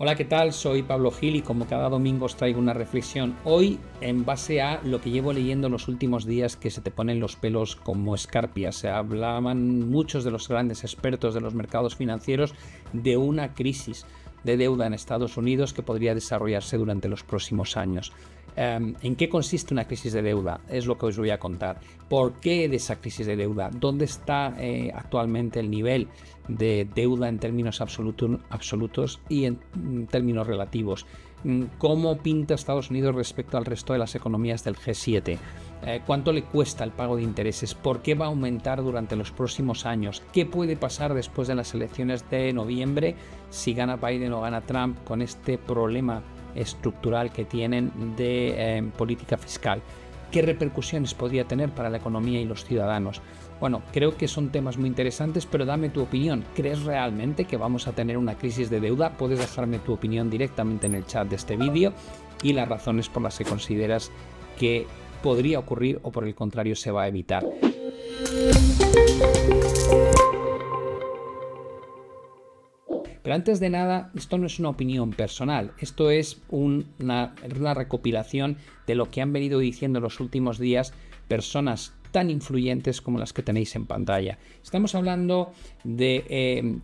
Hola, ¿qué tal? Soy Pablo Gil y como cada domingo os traigo una reflexión hoy en base a lo que llevo leyendo en los últimos días que se te ponen los pelos como escarpias. Se hablaban muchos de los grandes expertos de los mercados financieros de una crisis de deuda en Estados Unidos que podría desarrollarse durante los próximos años. Em, ¿En qué consiste una crisis de deuda? Es lo que os voy a contar. ¿Por qué de esa crisis de deuda? ¿Dónde está eh, actualmente el nivel de deuda en términos absolutos y en, mm, términos relativos? Mm, ¿Cómo pinta Estados Unidos respecto al resto de las economías del G7? Eh, ¿Cuánto le cuesta el pago de intereses? ¿Por qué va a aumentar durante los próximos años? ¿Qué puede pasar después de las elecciones de noviembre si gana Biden o gana Trump con este problema estructural que tienen de eh, política fiscal. ¿Qué repercusiones podría tener para la economía y los ciudadanos? Bueno, creo que son temas muy interesantes, pero dame tu opinión. ¿Crees realmente que vamos a tener una crisis de deuda? Puedes dejarme tu opinión directamente en el chat de este vídeo y las razones por las que consideras que podría ocurrir o por el contrario se va a evitar. Pero antes de nada, esto no es una opinión personal, esto es una, recopilación de lo que han venido diciendo en los últimos días personas tan influyentes como las que tenéis en pantalla. Estamos hablando de... Eh,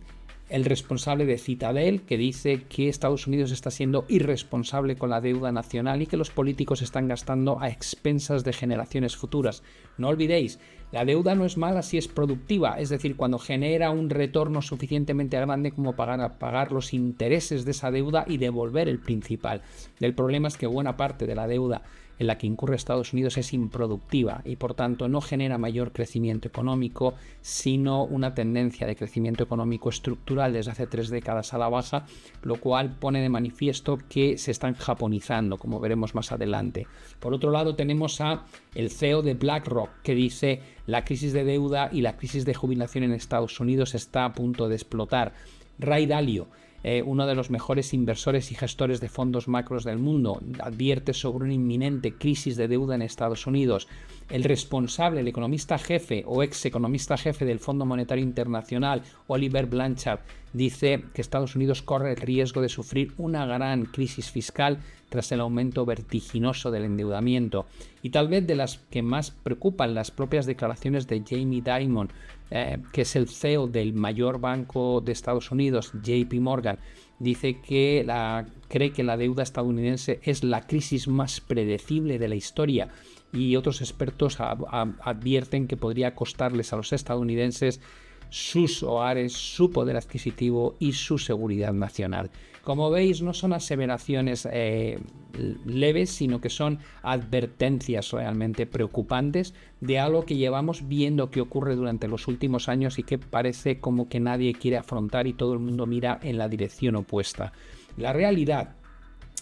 el responsable de Citadel, que dice que Estados Unidos está siendo irresponsable con la deuda nacional y que los políticos están gastando a expensas de generaciones futuras. No olvidéis, la deuda no es mala si es productiva, es decir, cuando genera un retorno suficientemente grande como para pagar los intereses de esa deuda y devolver el principal. El problema es que buena parte de la deuda en la que incurre Estados Unidos es improductiva y por tanto no genera mayor crecimiento económico, sino una tendencia de crecimiento económico estructural desde hace tres décadas a la baja, lo cual pone de manifiesto que se están japonizando, como veremos más adelante. Por otro lado, tenemos a el CEO de BlackRock que dice la crisis de deuda y la crisis de jubilación en Estados Unidos está a punto de explotar. Ray Dalio, eh, uno de los mejores inversores y gestores de fondos macros del mundo, advierte sobre una inminente crisis de deuda en Estados Unidos el responsable, el economista jefe o ex economista jefe del Fondo Monetario Internacional, Oliver Blanchard, dice que Estados Unidos corre el riesgo de sufrir una gran crisis fiscal tras el aumento vertiginoso del endeudamiento y tal vez de las que más preocupan las propias declaraciones de Jamie Dimon, eh, que es el CEO del mayor banco de Estados Unidos, JP Morgan, dice que cree que la deuda estadounidense es la crisis más predecible de la historia y otros expertos advierten que podría costarles a los estadounidenses sus hogares, su poder adquisitivo y su seguridad nacional. Como veis, no son aseveraciones eh, leves, sino que son advertencias realmente preocupantes de algo que llevamos viendo que ocurre durante los últimos años y que parece como que nadie quiere afrontar y todo el mundo mira en la dirección opuesta. La realidad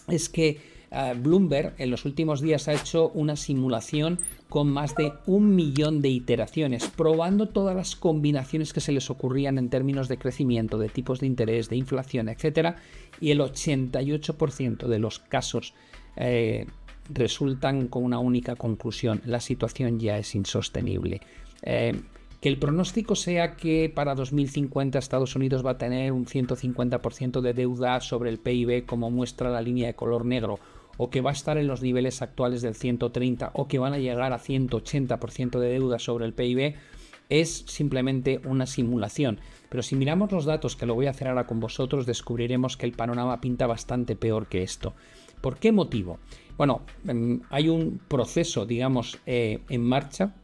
es que eh, Bloomberg en los últimos días ha hecho una simulación con más de un millón de iteraciones, probando todas las combinaciones que se les ocurrían en términos de crecimiento, de tipos de interés, de inflación, etc. Y el 88% de los casos eh, resultan con una única conclusión, la situación ya es insostenible. Eh, que el pronóstico sea que para 2050 Estados Unidos va a tener un 150% de deuda sobre el PIB como muestra la línea de color negro, o que va a estar en los niveles actuales del 130, o que van a llegar a 180% de deuda sobre el PIB, es simplemente una simulación. Pero si miramos los datos, que lo voy a hacer ahora con vosotros, descubriremos que el panorama pinta bastante peor que esto. ¿Por qué motivo? Bueno, em, hay un proceso, digamos, eh, en marcha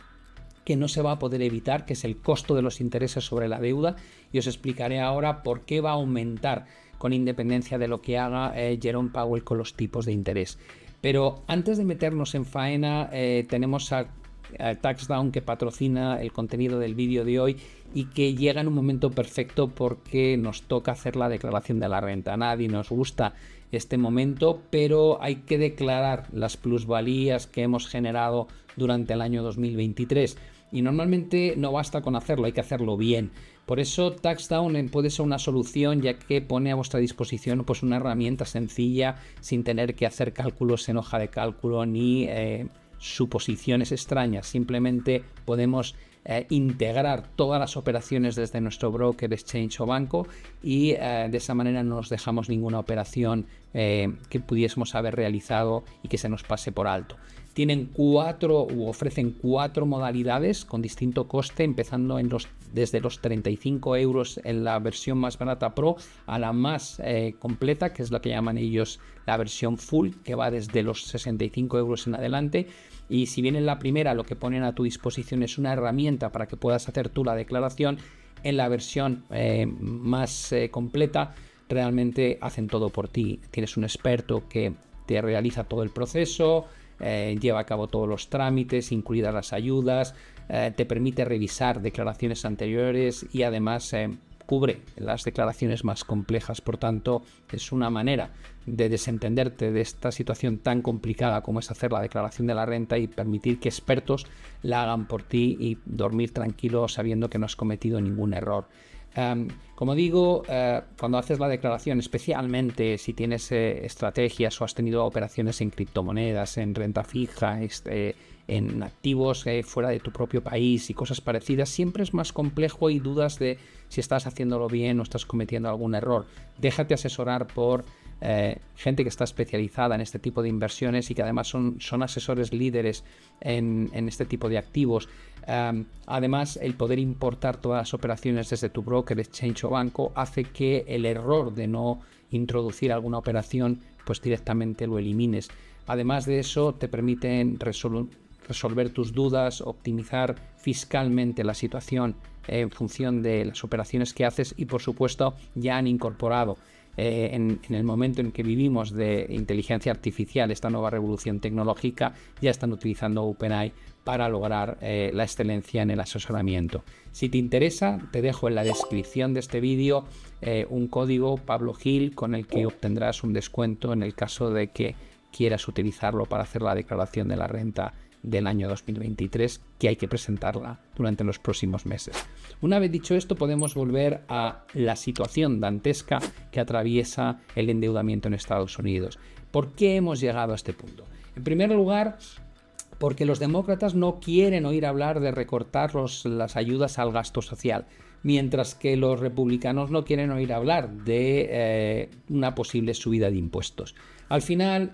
que no se va a poder evitar, que es el costo de los intereses sobre la deuda, y os explicaré ahora por qué va a aumentar con independencia de lo que haga eh, Jerome Powell con los tipos de interés. Pero antes de meternos en faena, eh, tenemos a, a Taxdown que patrocina el contenido del vídeo de hoy y que llega en un momento perfecto porque nos toca hacer la declaración de la renta. Nadie nos gusta este momento, pero hay que declarar las plusvalías que hemos generado durante el año 2023 y normalmente no basta con hacerlo, hay que hacerlo bien. Por eso Taxdown eh, puede ser una solución ya que pone a vuestra disposición pues, una herramienta sencilla sin tener que hacer cálculos en hoja de cálculo ni eh, suposiciones extrañas. Simplemente podemos eh, integrar todas las operaciones desde nuestro broker, exchange o banco y eh, de esa manera no nos dejamos ninguna operación eh, que pudiésemos haber realizado y que se nos pase por alto. Tienen cuatro u ofrecen cuatro modalidades con distinto coste, empezando en los, desde los 35 euros en la versión más barata Pro a la más completa, que es lo que llaman ellos la versión full, que va desde los 65 euros en adelante, y si bien en la primera lo que ponen a tu disposición es una herramienta para que puedas hacer tú la declaración, en la versión eh, más eh, completa realmente hacen todo por ti. Tienes un experto que te realiza todo el proceso, eh, lleva a cabo todos los trámites, incluidas las ayudas, te permite revisar declaraciones anteriores y además cubre las declaraciones más complejas. Por tanto, es una manera de desentenderte de esta situación tan complicada como es hacer la declaración de la renta y permitir que expertos la hagan por ti y dormir tranquilo sabiendo que no has cometido ningún error. Em, como digo, eh, cuando haces la declaración, especialmente si tienes eh, estrategias o has tenido operaciones en criptomonedas, en renta fija, este, en activos eh, fuera de tu propio país y cosas parecidas, siempre es más complejo y dudas de si estás haciéndolo bien o estás cometiendo algún error. Déjate asesorar por eh, gente que está especializada en este tipo de inversiones y que además son, asesores líderes en, este tipo de activos. además, el poder importar todas las operaciones desde tu broker, exchange o banco hace que el error de no introducir alguna operación pues directamente lo elimines. Además de eso, te permiten resolver tus dudas, optimizar fiscalmente la situación en función de las operaciones que haces y por supuesto ya han incorporado eh, en, el momento en que vivimos de inteligencia artificial, esta nueva revolución tecnológica, ya están utilizando OpenAI para lograr eh, la excelencia en el asesoramiento. Si te interesa, te dejo en la descripción de este vídeo eh, un código Pablo Gil con el que obtendrás un descuento en el caso de que quieras utilizarlo para hacer la declaración de la renta del año 2023 que hay que presentarla durante los próximos meses. Una vez dicho esto, podemos volver a la situación dantesca que atraviesa el endeudamiento en Estados Unidos. ¿Por qué hemos llegado a este punto? En primer lugar, porque los demócratas no quieren oír hablar de recortar los, las ayudas al gasto social, mientras que los republicanos no quieren oír hablar de eh, una posible subida de impuestos. Al final,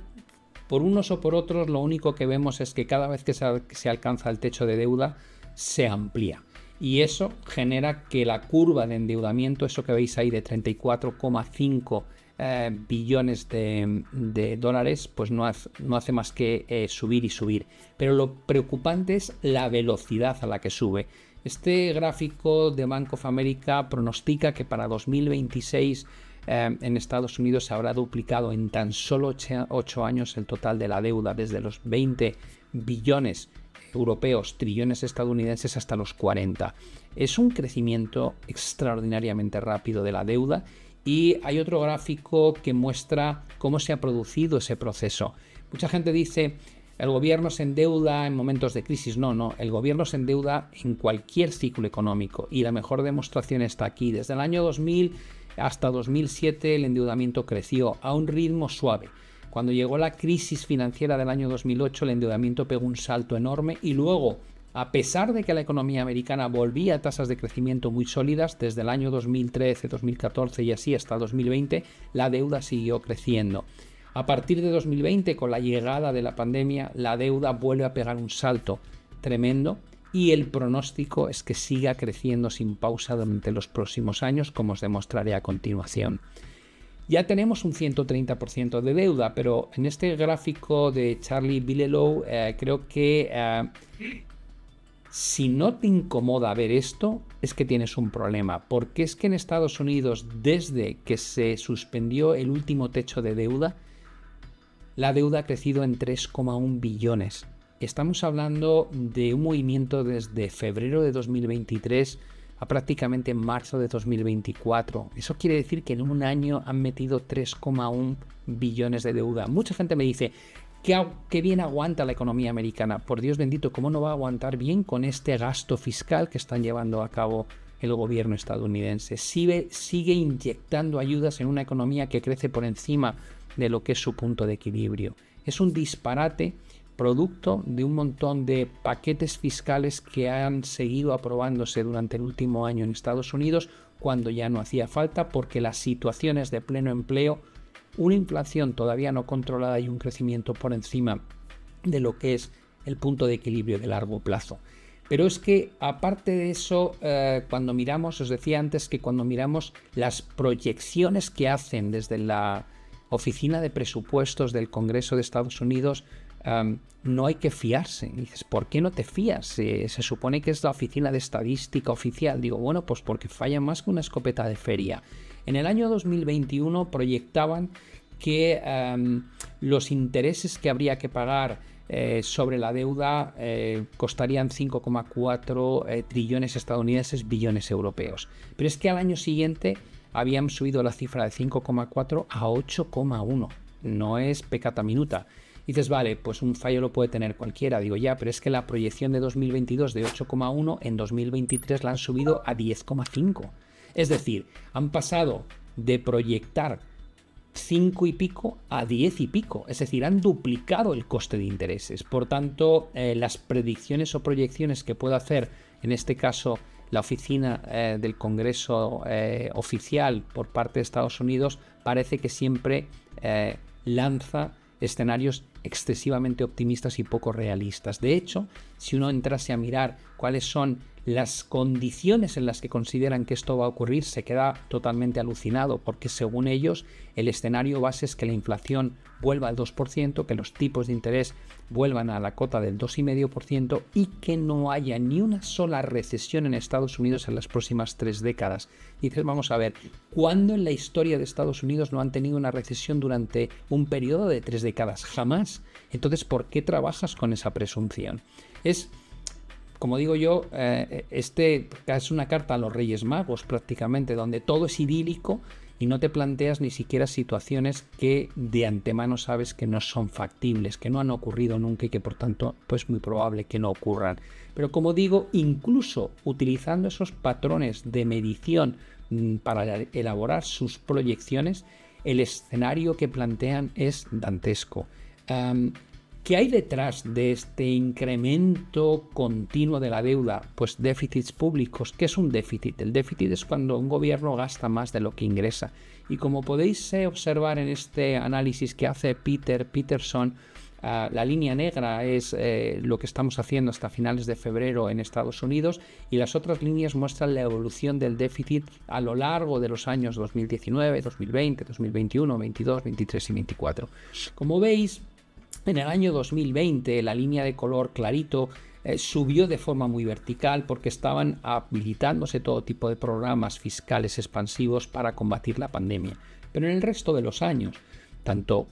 por unos o por otros, lo único que vemos es que cada vez que se alcanza el techo de deuda, se amplía. Y eso genera que la curva de endeudamiento, eso que veis ahí de 34,5 eh, billones de, dólares, pues no, hace, más que eh, subir y subir. Pero lo preocupante es la velocidad a la que sube. Este gráfico de Bank of America pronostica que para 2026 eh, en Estados Unidos se habrá duplicado en tan solo 8 años el total de la deuda, desde los 20 billones europeos, trillones estadounidenses hasta los 40. Es un crecimiento extraordinariamente rápido de la deuda y hay otro gráfico que muestra cómo se ha producido ese proceso. Mucha gente dice, el gobierno se endeuda en momentos de crisis. No, no, el gobierno se endeuda en cualquier ciclo económico y la mejor demostración está aquí. Desde el año 2000 hasta 2007 el endeudamiento creció a un ritmo suave. Cuando llegó la crisis financiera del año 2008 el endeudamiento pegó un salto enorme y luego, a pesar de que la economía americana volvía a tasas de crecimiento muy sólidas desde el año 2013, 2014 y así hasta 2020, la deuda siguió creciendo. A partir de 2020, con la llegada de la pandemia, la deuda vuelve a pegar un salto tremendo y el pronóstico es que siga creciendo sin pausa durante los próximos años, como os demostraré a continuación. Ya tenemos un 130% de deuda, pero en este gráfico de Charlie Billelow, eh, creo que eh, si no te incomoda ver esto, es que tienes un problema, porque es que en Estados Unidos, desde que se suspendió el último techo de deuda, la deuda ha crecido en 3,1 billones Estamos hablando de un movimiento desde febrero de 2023 a prácticamente marzo de 2024. Eso quiere decir que en un año han metido 3,1 billones de deuda. Mucha gente me dice, ¿qué, bien aguanta la economía americana. Por Dios bendito, ¿cómo no va a aguantar bien con este gasto fiscal que están llevando a cabo el gobierno estadounidense? Sigue, sigue inyectando ayudas en una economía que crece por encima de lo que es su punto de equilibrio. Es un disparate producto de un montón de paquetes fiscales que han seguido aprobándose durante el último año en Estados Unidos cuando ya no hacía falta porque las situaciones de pleno empleo, una inflación todavía no controlada y un crecimiento por encima de lo que es el punto de equilibrio de largo plazo. Pero es que aparte de eso, eh, cuando miramos, os decía antes que cuando miramos las proyecciones que hacen desde la Oficina de Presupuestos del Congreso de Estados Unidos, no hay que fiarse. dices, ¿por qué no te fías? Eh, se, supone que es la oficina de estadística oficial. Digo, bueno, pues porque falla más que una escopeta de feria. En el año 2021 proyectaban que los intereses que habría que pagar eh, sobre la deuda eh, costarían 5,4 trillones estadounidenses, billones europeos. Pero es que al año siguiente habían subido la cifra de 5,4 a 8,1. No es pecata minuta dices, vale, pues un fallo lo puede tener cualquiera. Digo, ya, pero es que la proyección de 2022 de 8,1 en 2023 la han subido a 10,5. Es decir, han pasado de proyectar 5 y pico a 10 y pico. Es decir, han duplicado el coste de intereses. Por tanto, eh, las predicciones o proyecciones que pueda hacer, en este caso, la oficina eh, del Congreso eh, oficial por parte de Estados Unidos, parece que siempre lanza escenarios excesivamente optimistas y poco realistas. De hecho, si uno entrase a mirar cuáles son las condiciones en las que consideran que esto va a ocurrir se queda totalmente alucinado, porque según ellos el escenario base es que la inflación vuelva al 2%, que los tipos de interés vuelvan a la cota del 2,5% y que no haya ni una sola recesión en Estados Unidos en las próximas tres décadas. Dices, vamos a ver, ¿cuándo en la historia de Estados Unidos no han tenido una recesión durante un periodo de tres décadas? Jamás. Entonces, ¿por qué trabajas con esa presunción? Es como digo yo, eh, este es una carta a los Reyes Magos prácticamente, donde todo es idílico y no te planteas ni siquiera situaciones que de antemano sabes que no son factibles, que no han ocurrido nunca y que por tanto pues muy probable que no ocurran. Pero como digo, incluso utilizando esos patrones de medición mm, para elaborar sus proyecciones, el escenario que plantean es dantesco. ¿Qué hay detrás de este incremento continuo de la deuda? Pues déficits públicos. ¿Qué es un déficit? El déficit es cuando un gobierno gasta más de lo que ingresa. Y como podéis eh, observar en este análisis que hace Peter Peterson, ah, la línea negra es eh, lo que estamos haciendo hasta finales de febrero en Estados Unidos y las otras líneas muestran la evolución del déficit a lo largo de los años 2019, 2020, 2021, 2022, 2023 y 2024. Como veis, en el año 2020 la línea de color clarito eh, subió de forma muy vertical porque estaban habilitándose todo tipo de programas fiscales expansivos para combatir la pandemia. Pero en el resto de los años, tanto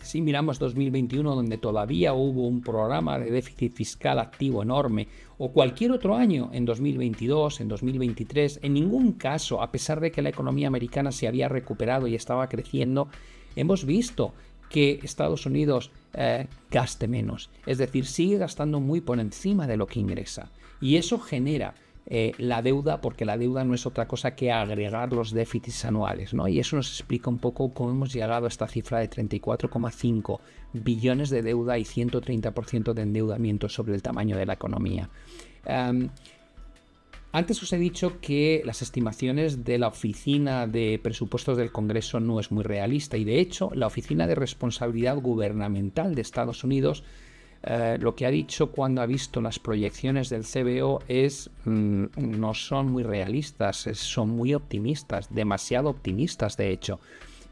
si miramos 2021 donde todavía hubo un programa de déficit fiscal activo enorme, o cualquier otro año, en 2022, en 2023, en ningún caso, a pesar de que la economía americana se había recuperado y estaba creciendo, hemos visto que Estados Unidos eh, gaste menos. Es decir, sigue gastando muy por encima de lo que ingresa. Y eso genera eh, la deuda, porque la deuda no es otra cosa que agregar los déficits anuales, ¿no? Y eso nos explica un poco cómo hemos llegado a esta cifra de 34,5 billones de deuda y 130% de endeudamiento sobre el tamaño de la economía. Em, antes os he dicho que las estimaciones de la Oficina de Presupuestos del Congreso no es muy realista y de hecho la Oficina de Responsabilidad Gubernamental de Estados Unidos eh, lo que ha dicho cuando ha visto las proyecciones del CBO es mm, no son muy realistas, son muy optimistas, demasiado optimistas de hecho.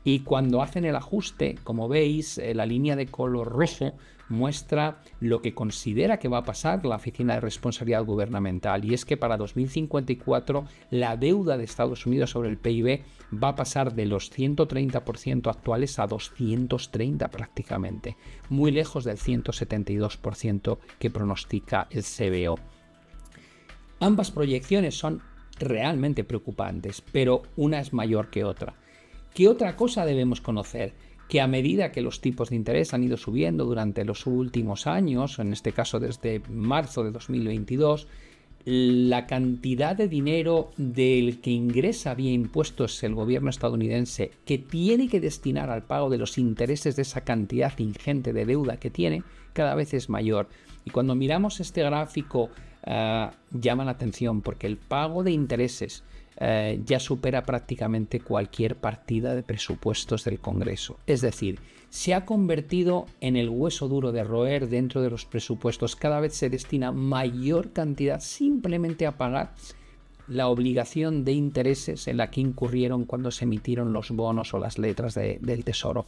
Y cuando hacen el ajuste, como veis, eh, la línea de color rojo muestra lo que considera que va a pasar la Oficina de Responsabilidad Gubernamental y es que para 2054 la deuda de Estados Unidos sobre el PIB va a pasar de los 130% actuales a 230 prácticamente, muy lejos del 172% que pronostica el CBO. Ambas proyecciones son realmente preocupantes, pero una es mayor que otra. ¿Qué otra cosa debemos conocer? que a medida que los tipos de interés han ido subiendo durante los últimos años, en este caso desde marzo de 2022, la cantidad de dinero del que ingresa vía impuestos el gobierno estadounidense que tiene que destinar al pago de los intereses de esa cantidad ingente de deuda que tiene cada vez es mayor. Y cuando miramos este gráfico ah, llama la atención porque el pago de intereses eh, ya supera prácticamente cualquier partida de presupuestos del Congreso. Es decir, se ha convertido en el hueso duro de roer dentro de los presupuestos. Cada vez se destina mayor cantidad simplemente a pagar la obligación de intereses en la que incurrieron cuando se emitieron los bonos o las letras del Tesoro.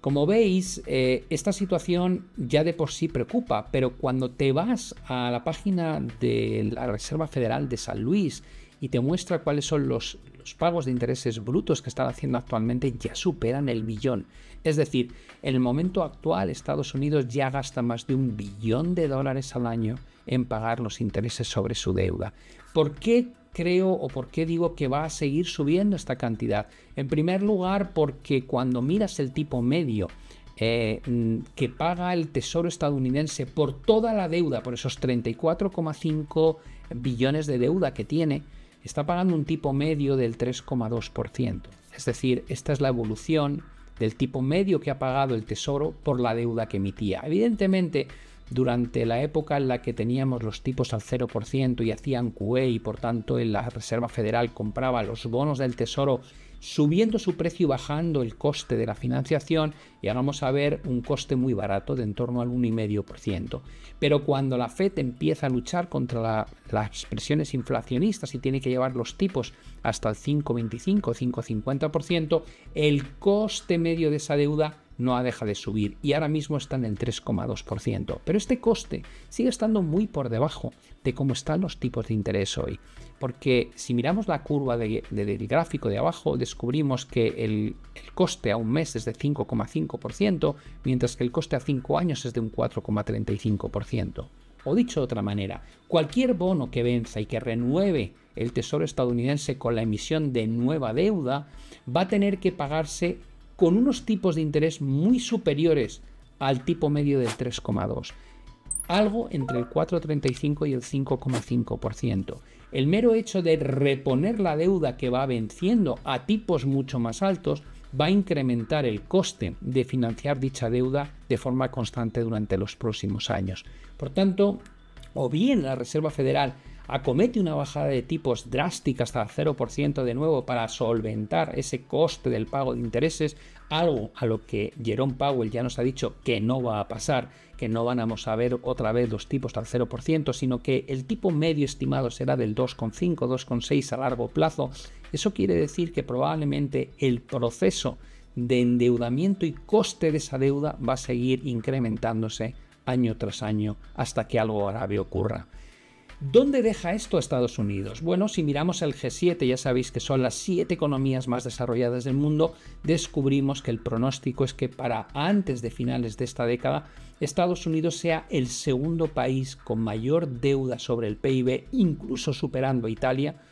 como veis, eh, esta situación ya de por sí preocupa, pero cuando te vas a la página de la Reserva Federal de San Luis y te muestra cuáles son los, pagos de intereses brutos que están haciendo actualmente, ya superan el billón. Es decir, en el momento actual Estados Unidos ya gasta más de un billón de dólares al año en pagar los intereses sobre su deuda. ¿Por qué creo o por qué digo que va a seguir subiendo esta cantidad? En primer lugar, porque cuando miras el tipo medio eh, mm, que paga el Tesoro estadounidense por toda la deuda, por esos 34,5 billones de deuda que tiene, está pagando un tipo medio del 3,2%. Es decir, esta es la evolución del tipo medio que ha pagado el Tesoro por la deuda que emitía. Evidentemente, durante la época en la que teníamos los tipos al 0% y hacían QE y por tanto la Reserva Federal compraba los bonos del Tesoro subiendo su precio y bajando el coste de la financiación, y ahora vamos a ver un coste muy barato de en torno al 1,5%. Pero cuando la Fed empieza a luchar contra las presiones inflacionistas y tiene que llevar los tipos hasta el 5,25, 5,50%, el coste medio de esa deuda no ha deja de subir y ahora mismo está en el 3,2%. Pero este coste sigue estando muy por debajo de cómo están los tipos de interés hoy porque si miramos la curva del gráfico de abajo, descubrimos que el, el coste a un mes es de 5,5%, mientras que el coste a 5 años es de un 4,35%. O dicho de otra manera, cualquier bono que venza y que renueve el Tesoro estadounidense con la emisión de nueva deuda va a tener que pagarse con unos tipos de interés muy superiores al tipo medio del 3,2, algo entre el 4,35 y el 5,5% el mero hecho de reponer la deuda que va venciendo a tipos mucho más altos va a incrementar el coste de financiar dicha deuda de forma constante durante los próximos años. Por tanto, o bien la Reserva Federal acomete una bajada de tipos drástica hasta el 0% de nuevo para solventar ese coste del pago de intereses algo a lo que Jerome Powell ya nos ha dicho que no va a pasar, que no vamos a ver otra vez los tipos al 0%, sino que el tipo medio estimado será del 2,5, 2,6 a largo plazo. Eso quiere decir que probablemente el proceso de endeudamiento y coste de esa deuda va a seguir incrementándose año tras año hasta que algo grave ocurra. ¿Dónde deja esto a Estados Unidos? Bueno, si miramos el G7, ya sabéis que son las siete economías más desarrolladas del mundo, descubrimos que el pronóstico es que para antes de finales de esta década, Estados Unidos sea el segundo país con mayor deuda sobre el PIB, incluso superando a Italia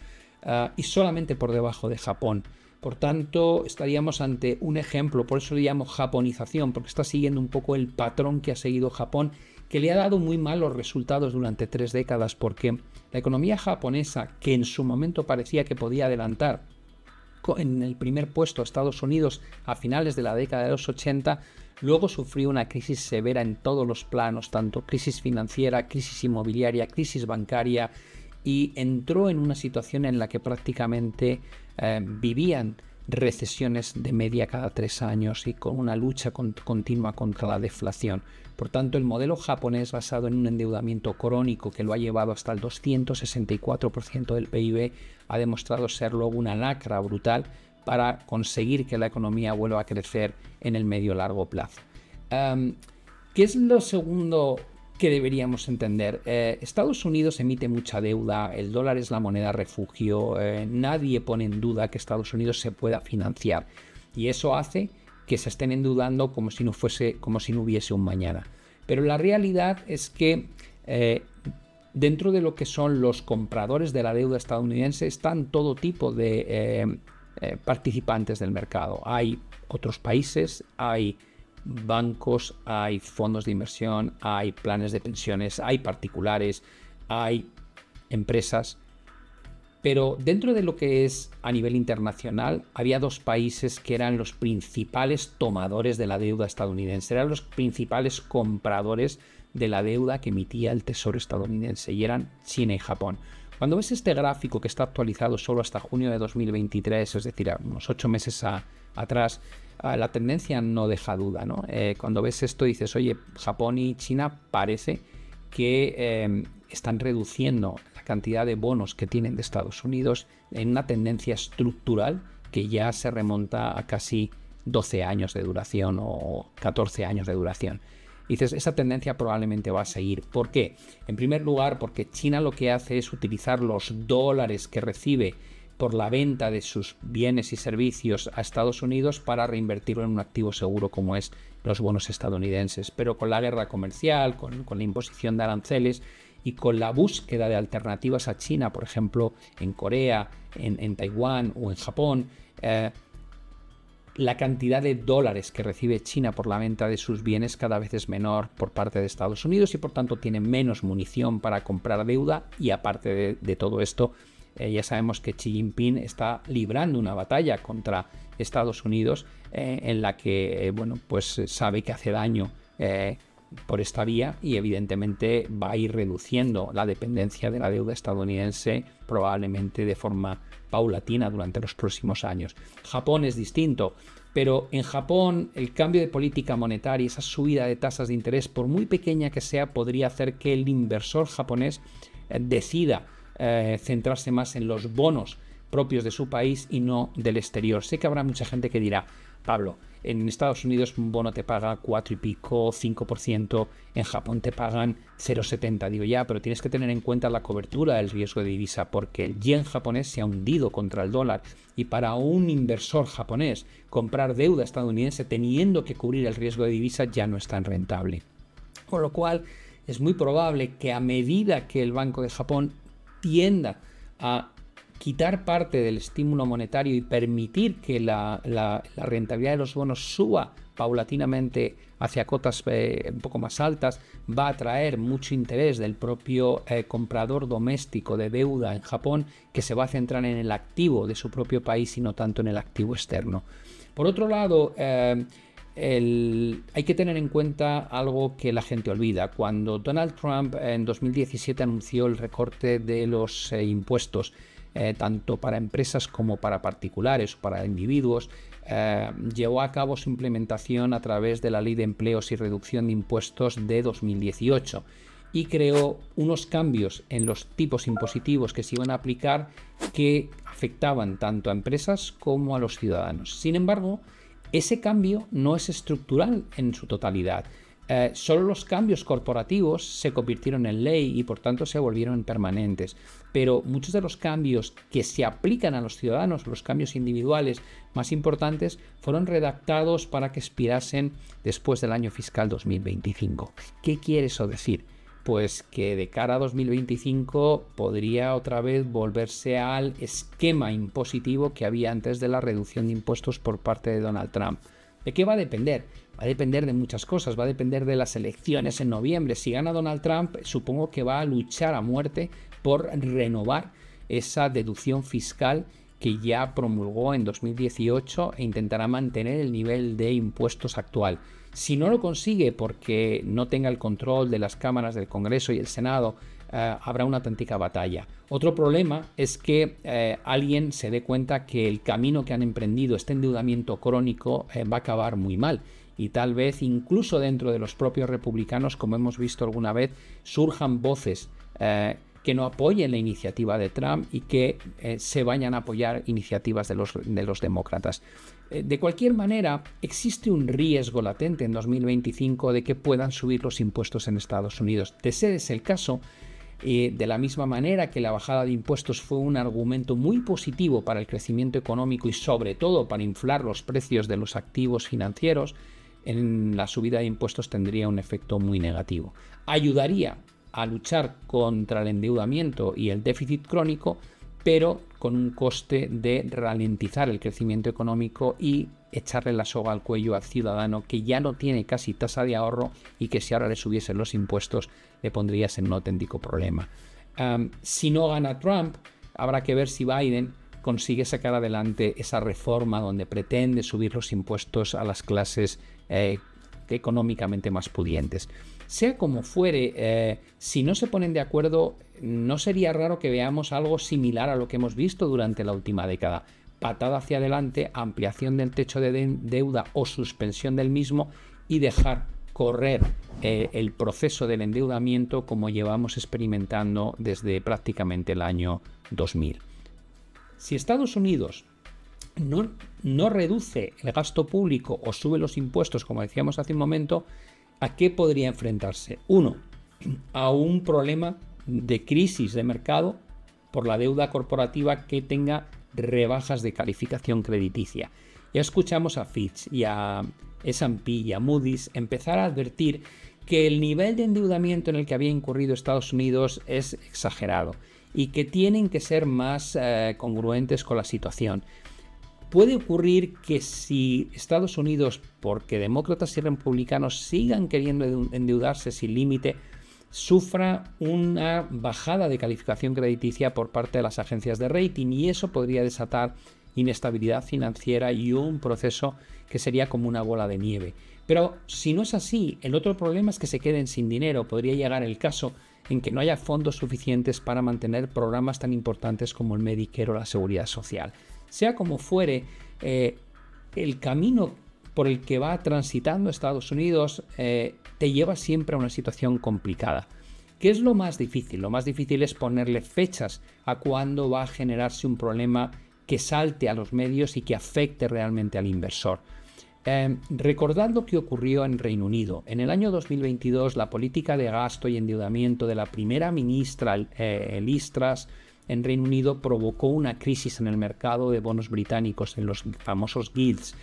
ah, y solamente por debajo de Japón. Por tanto, estaríamos ante un ejemplo, por eso le llamo japonización, porque está siguiendo un poco el patrón que ha seguido Japón que le ha dado muy malos resultados durante tres décadas porque la economía japonesa, que en su momento parecía que podía adelantar en el primer puesto a Estados Unidos a finales de la década de los 80, luego sufrió una crisis severa en todos los planos, tanto crisis financiera, crisis inmobiliaria, crisis bancaria, y entró en una situación en la que prácticamente eh, vivían recesiones de media cada tres años y con una lucha continua contra la deflación. Por tanto, el modelo japonés basado en un endeudamiento crónico que lo ha llevado hasta el 264% del PIB ha demostrado ser luego una lacra brutal para conseguir que la economía vuelva a crecer en el medio largo plazo. Em, ¿Qué es lo segundo que deberíamos entender? Eh, Estados Unidos emite mucha deuda, el dólar es la moneda refugio, eh, nadie pone en duda que Estados Unidos se pueda financiar y eso hace que se estén endeudando como si no fuese, como si no hubiese un mañana. Pero la realidad es que eh, dentro de lo que son los compradores de la deuda estadounidense están todo tipo de eh, eh, participantes del mercado. Hay otros países, hay bancos, hay fondos de inversión, hay planes de pensiones, hay particulares, hay empresas pero dentro de lo que es a nivel internacional, había dos países que eran los principales tomadores de la deuda estadounidense, eran los principales compradores de la deuda que emitía el Tesoro estadounidense, y eran China y Japón. Cuando ves este gráfico que está actualizado solo hasta junio de 2023, es decir, a unos ocho meses atrás, ah, la tendencia no deja duda. ¿no? Eh, cuando ves esto dices, oye, Japón y China parece que eh, están reduciendo la cantidad de bonos que tienen de Estados Unidos en una tendencia estructural que ya se remonta a casi 12 años de duración o 14 años de duración. dices, esa tendencia probablemente va a seguir. ¿Por qué? En primer lugar, porque China lo que hace es utilizar los dólares que recibe por la venta de sus bienes y servicios a Estados Unidos para reinvertirlo en un activo seguro como es los bonos estadounidenses. Pero con la guerra comercial, con, con la imposición de aranceles, y con la búsqueda de alternativas a China, por ejemplo, en Corea, en, Taiwán o en Japón, eh, la cantidad de dólares que recibe China por la venta de sus bienes cada vez es menor por parte de Estados Unidos y por tanto tiene menos munición para comprar deuda y aparte de, todo esto, eh, ya sabemos que Xi Jinping está librando una batalla contra Estados Unidos eh, en la que, bueno, pues sabe que hace daño por esta vía y evidentemente va a ir reduciendo la dependencia de la deuda estadounidense probablemente de forma paulatina durante los próximos años. Japón es distinto, pero en Japón el cambio de política monetaria, esa subida de tasas de interés, por muy pequeña que sea, podría hacer que el inversor japonés eh, decida eh, centrarse más en los bonos propios de su país y no del exterior. Sé que habrá mucha gente que dirá, Pablo, en Estados Unidos un bono te paga 4 y pico, 5%, en Japón te pagan 0,70. Digo ya, pero tienes que tener en cuenta la cobertura del riesgo de divisa porque el yen japonés se ha hundido contra el dólar y para un inversor japonés comprar deuda estadounidense teniendo que cubrir el riesgo de divisa ya no es tan rentable. Con lo cual es muy probable que a medida que el Banco de Japón tienda a quitar parte del estímulo monetario y permitir que la, rentabilidad de los bonos suba paulatinamente hacia cotas eh, un poco más altas, va a atraer mucho interés del propio eh, comprador doméstico de deuda en Japón que se va a centrar en el activo de su propio país y no tanto en el activo externo. Por otro lado, eh, hay que tener en cuenta algo que la gente olvida. Cuando Donald Trump en 2017 anunció el recorte de los impuestos, eh, tanto para empresas como para particulares o para individuos, eh, llevó a cabo su implementación a través de la Ley de Empleos y Reducción de Impuestos de 2018 y creó unos cambios en los tipos impositivos que se iban a aplicar que afectaban tanto a empresas como a los ciudadanos. Sin embargo, ese cambio no es estructural en su totalidad. Eh, solo los cambios corporativos se convirtieron en ley y por tanto se volvieron permanentes. Pero muchos de los cambios que se aplican a los ciudadanos, los cambios individuales más importantes, fueron redactados para que expirasen después del año fiscal 2025. ¿Qué quiere eso decir? Pues que de cara a 2025 podría otra vez volverse al esquema impositivo que había antes de la reducción de impuestos por parte de Donald Trump ¿De qué va a depender? Va a depender de muchas cosas, va a depender de las elecciones en noviembre. Si gana Donald Trump, supongo que va a luchar a muerte por renovar esa deducción fiscal que ya promulgó en 2018 e intentará mantener el nivel de impuestos actual. Si no lo consigue porque no tenga el control de las cámaras del Congreso y el Senado eh, habrá una auténtica batalla. Otro problema es que eh, alguien se dé cuenta que el camino que han emprendido, este endeudamiento crónico, eh, va a acabar muy mal. Y tal vez incluso dentro de los propios republicanos, como hemos visto alguna vez, surjan voces que no apoyen la iniciativa de Trump y que se vayan a apoyar iniciativas de los, demócratas. de cualquier manera, existe un riesgo latente en 2025 de que puedan subir los impuestos en Estados Unidos. De ser ese el caso, eh, de la misma manera que la bajada de impuestos fue un argumento muy positivo para el crecimiento económico y sobre todo para inflar los precios de los activos financieros, en la subida de impuestos tendría un efecto muy negativo. Ayudaría a luchar contra el endeudamiento y el déficit crónico, pero con un coste de ralentizar el crecimiento económico y echarle la soga al cuello al ciudadano que ya no tiene casi tasa de ahorro y que si ahora le subiesen los impuestos le pondrías en un auténtico problema. si no gana Trump, habrá que ver si Biden consigue sacar adelante esa reforma donde pretende subir los impuestos a las clases eh, económicamente más pudientes. Sea como fuere, eh, si no se ponen de acuerdo, no sería raro que veamos algo similar a lo que hemos visto durante la última década patada hacia adelante, ampliación del techo de deuda o suspensión del mismo y dejar correr eh, el proceso del endeudamiento como llevamos experimentando desde prácticamente el año 2000. Si Estados Unidos no, no reduce el gasto público o sube los impuestos, como decíamos hace un momento, ¿a qué podría enfrentarse? Uno, a un problema de crisis de mercado por la deuda corporativa que tenga rebajas de calificación crediticia. Ya escuchamos a Fitch y a S&P y a Moody's empezar a advertir que el nivel de endeudamiento en el que había incurrido Estados Unidos es exagerado y que tienen que ser más eh, congruentes con la situación. Puede ocurrir que si Estados Unidos, porque demócratas y republicanos sigan queriendo endeudarse sin límite, sufra una bajada de calificación crediticia por parte de las agencias de rating y eso podría desatar inestabilidad financiera y un proceso que sería como una bola de nieve. Pero si no es así, el otro problema es que se queden sin dinero. Podría llegar el caso en que no haya fondos suficientes para mantener programas tan importantes como el Medicare o la Seguridad Social. Sea como fuere, eh, el camino por el que va transitando Estados Unidos eh, te lleva siempre a una situación complicada. ¿Qué es lo más difícil? Lo más difícil es ponerle fechas a cuándo va a generarse un problema que salte a los medios y que afecte realmente al inversor. Eh, recordando recordad lo que ocurrió en Reino Unido. En el año 2022, la política de gasto y endeudamiento de la primera ministra eh, Listras en Reino Unido provocó una crisis en el mercado de bonos británicos, en los famosos guilds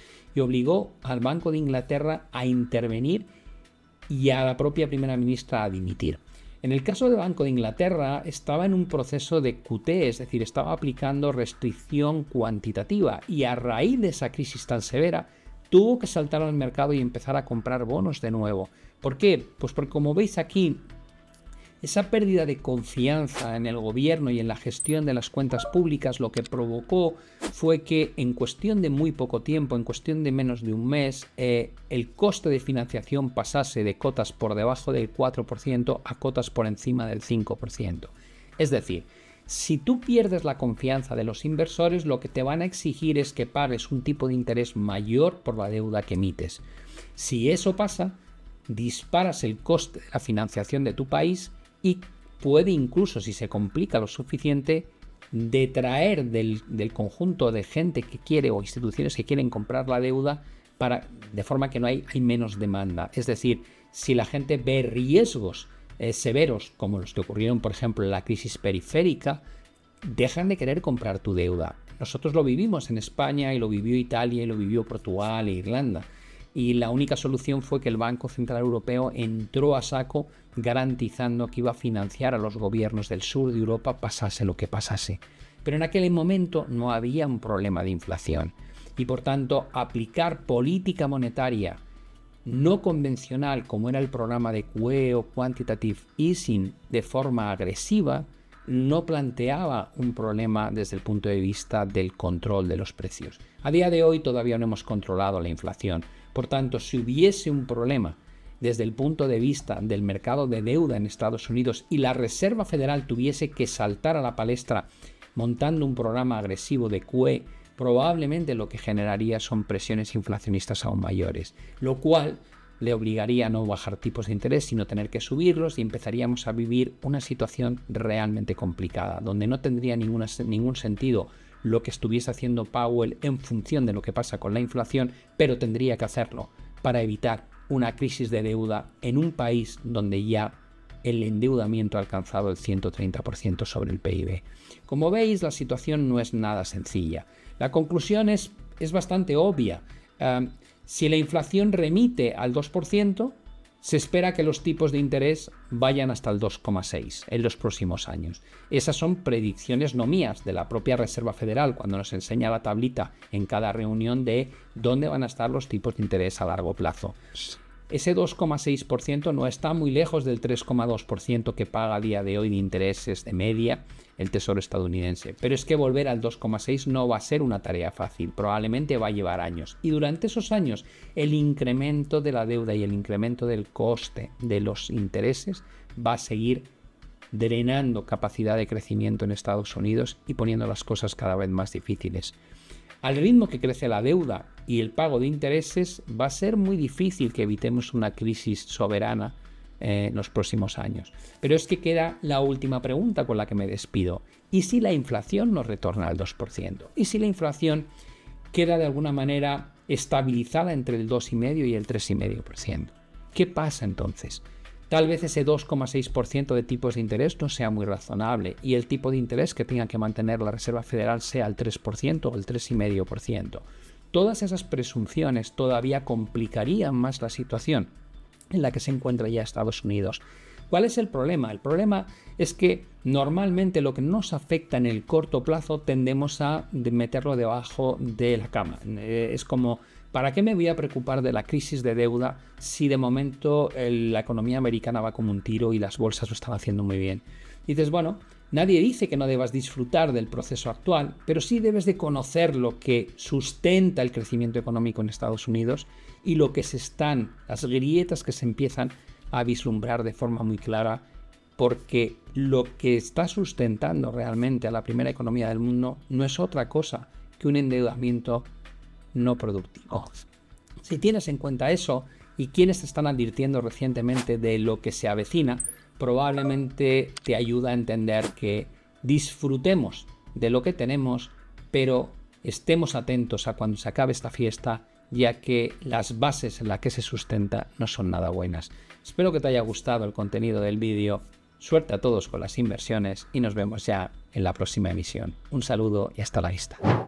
obligó al Banco de Inglaterra a intervenir y a la propia primera ministra a dimitir. En el caso del Banco de Inglaterra estaba en un proceso de QT, es decir, estaba aplicando restricción cuantitativa y a raíz de esa crisis tan severa tuvo que saltar al mercado y empezar a comprar bonos de nuevo. ¿Por qué? Pues porque como veis aquí esa pérdida de confianza en el gobierno y en la gestión de las cuentas públicas lo que provocó fue que en cuestión de muy poco tiempo, en cuestión de menos de un mes, eh, el coste de financiación pasase de cotas por debajo del 4% a cotas por encima del 5%. Es decir, si tú pierdes la confianza de los inversores, lo que te van a exigir es que pagues un tipo de interés mayor por la deuda que emites. Si eso pasa, disparas el coste de la financiación de tu país y puede incluso, si se complica lo suficiente, detraer del, conjunto de gente que quiere o instituciones que quieren comprar la deuda de forma que no hay, menos demanda. Es decir, si la gente ve riesgos eh, severos como los que ocurrieron, por ejemplo, en la crisis periférica, dejan de querer comprar tu deuda. Nosotros lo vivimos en España y lo vivió Italia y lo vivió Portugal e Irlanda y la única solución fue que el Banco Central Europeo entró a saco garantizando que iba a financiar a los gobiernos del sur de Europa pasase lo que pasase. Pero en aquel momento no había un problema de inflación y por tanto aplicar política monetaria no convencional como era el programa de QE o Quantitative Easing de forma agresiva no planteaba un problema desde el punto de vista del control de los precios. A día de hoy todavía no hemos controlado la inflación, por tanto, si hubiese un problema desde el punto de vista del mercado de deuda en Estados Unidos y la Reserva Federal tuviese que saltar a la palestra montando un programa agresivo de QE, probablemente lo que generaría son presiones inflacionistas aún mayores, lo cual le obligaría a no bajar tipos de interés, sino tener que subirlos y empezaríamos a vivir una situación realmente complicada, donde no tendría ningún sentido lo que estuviese haciendo Powell en función de lo que pasa con la inflación, pero tendría que hacerlo para evitar una crisis de deuda en un país donde ya el endeudamiento ha alcanzado el 130% sobre el PIB. Como veis, la situación no es nada sencilla. La conclusión es, es bastante obvia. si la inflación remite al 2%, se espera que los tipos de interés vayan hasta el 2,6 en los próximos años. Esas son predicciones no mías de la propia Reserva Federal cuando nos enseña la tablita en cada reunión de dónde van a estar los tipos de interés a largo plazo. Ese 2,6% no está muy lejos del 3,2% que paga a día de hoy de intereses de media el Tesoro estadounidense. Pero es que volver al 2,6 no va a ser una tarea fácil, probablemente va a llevar años. Y durante esos años, el incremento de la deuda y el incremento del coste de los intereses va a seguir drenando capacidad de crecimiento en Estados Unidos y poniendo las cosas cada vez más difíciles. Al ritmo que crece la deuda y el pago de intereses, va a ser muy difícil que evitemos una crisis soberana en eh, los próximos años. Pero es que queda la última pregunta con la que me despido. ¿Y si la inflación no retorna al 2%? ¿Y si la inflación queda de alguna manera estabilizada entre el 2,5 y el 3,5%? ¿Qué pasa entonces? Tal vez ese 2,6% de tipos de interés no sea muy razonable y el tipo de interés que tenga que mantener la Reserva Federal sea el 3% o el 3,5%. Todas esas presunciones todavía complicarían más la situación, en la que se encuentra ya Estados Unidos. ¿Cuál es el problema? El problema es que normalmente lo que nos afecta en el corto plazo tendemos a meterlo debajo de la cama. Eh, es como, ¿para qué me voy a preocupar de la crisis de deuda si de momento eh, la economía americana va como un tiro y las bolsas lo están haciendo muy bien? dices, bueno, nadie dice que no debas disfrutar del proceso actual, pero sí debes de conocer lo que sustenta el crecimiento económico en Estados Unidos y lo que se están, las grietas que se empiezan a vislumbrar de forma muy clara, porque lo que está sustentando realmente a la primera economía del mundo no es otra cosa que un endeudamiento no productivo. Oh. Si tienes en cuenta eso y quienes te están advirtiendo recientemente de lo que se avecina, probablemente te ayuda a entender que disfrutemos de lo que tenemos, pero estemos atentos a cuando se acabe esta fiesta ya que las bases en las que se sustenta no son nada buenas. Espero que te haya gustado el contenido del vídeo, suerte a todos con las inversiones y nos vemos ya en la próxima emisión. Un saludo y hasta la vista.